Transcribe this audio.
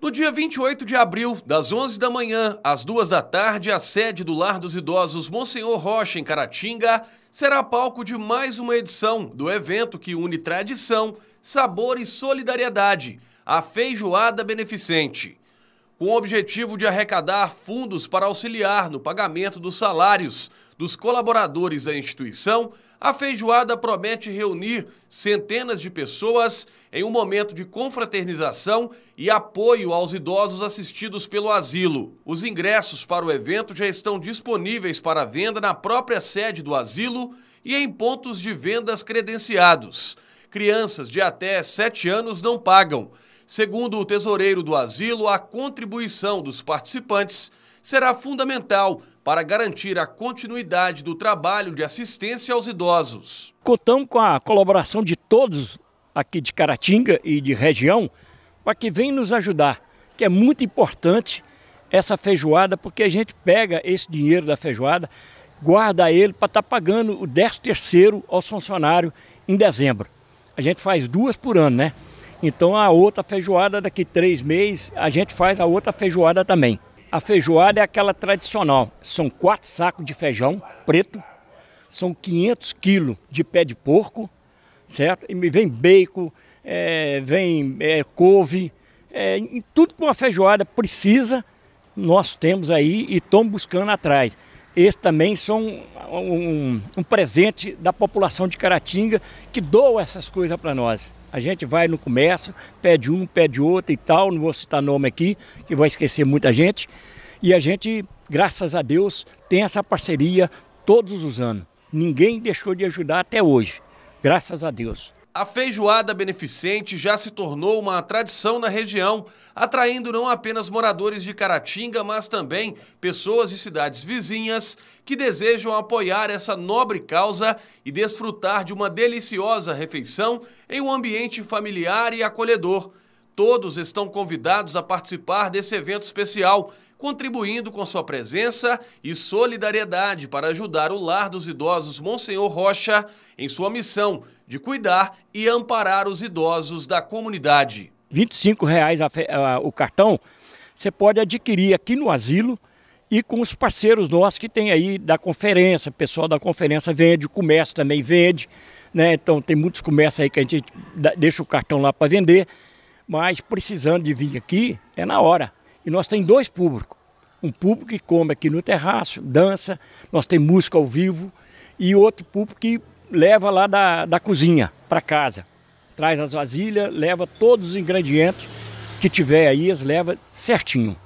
No dia 28 de abril, das 11 da manhã às 2 da tarde, a sede do Lar dos Idosos Monsenhor Rocha, em Caratinga, será palco de mais uma edição do evento que une tradição, sabor e solidariedade, a Feijoada Beneficente com o objetivo de arrecadar fundos para auxiliar no pagamento dos salários dos colaboradores da instituição, a feijoada promete reunir centenas de pessoas em um momento de confraternização e apoio aos idosos assistidos pelo asilo. Os ingressos para o evento já estão disponíveis para venda na própria sede do asilo e em pontos de vendas credenciados. Crianças de até 7 anos não pagam Segundo o tesoureiro do asilo, a contribuição dos participantes será fundamental para garantir a continuidade do trabalho de assistência aos idosos. Contamos com a colaboração de todos aqui de Caratinga e de região para que venham nos ajudar, que é muito importante essa feijoada, porque a gente pega esse dinheiro da feijoada, guarda ele para estar tá pagando o 13 terceiro aos funcionários em dezembro. A gente faz duas por ano, né? Então a outra feijoada daqui três meses a gente faz a outra feijoada também. A feijoada é aquela tradicional. São quatro sacos de feijão preto, são 500 quilos de pé de porco, certo? E vem bacon, é, vem é, couve, é, em tudo que uma feijoada precisa, nós temos aí e estamos buscando atrás. Esses também são um, um, um presente da população de Caratinga que doa essas coisas para nós. A gente vai no comércio, pede um, pede outro e tal, não vou citar nome aqui, que vai esquecer muita gente. E a gente, graças a Deus, tem essa parceria todos os anos. Ninguém deixou de ajudar até hoje, graças a Deus. A feijoada beneficente já se tornou uma tradição na região, atraindo não apenas moradores de Caratinga, mas também pessoas de cidades vizinhas que desejam apoiar essa nobre causa e desfrutar de uma deliciosa refeição em um ambiente familiar e acolhedor. Todos estão convidados a participar desse evento especial, contribuindo com sua presença e solidariedade para ajudar o Lar dos Idosos Monsenhor Rocha em sua missão de cuidar e amparar os idosos da comunidade. R$ 25,00 o cartão você pode adquirir aqui no asilo e com os parceiros nossos que tem aí da conferência, o pessoal da conferência vende, o comércio também vende, né? Então tem muitos comércios aí que a gente deixa o cartão lá para vender mas precisando de vir aqui é na hora. E nós temos dois públicos. Um público que come aqui no terraço, dança, nós temos música ao vivo, e outro público que leva lá da, da cozinha para casa. Traz as vasilhas, leva todos os ingredientes que tiver aí, as leva certinho.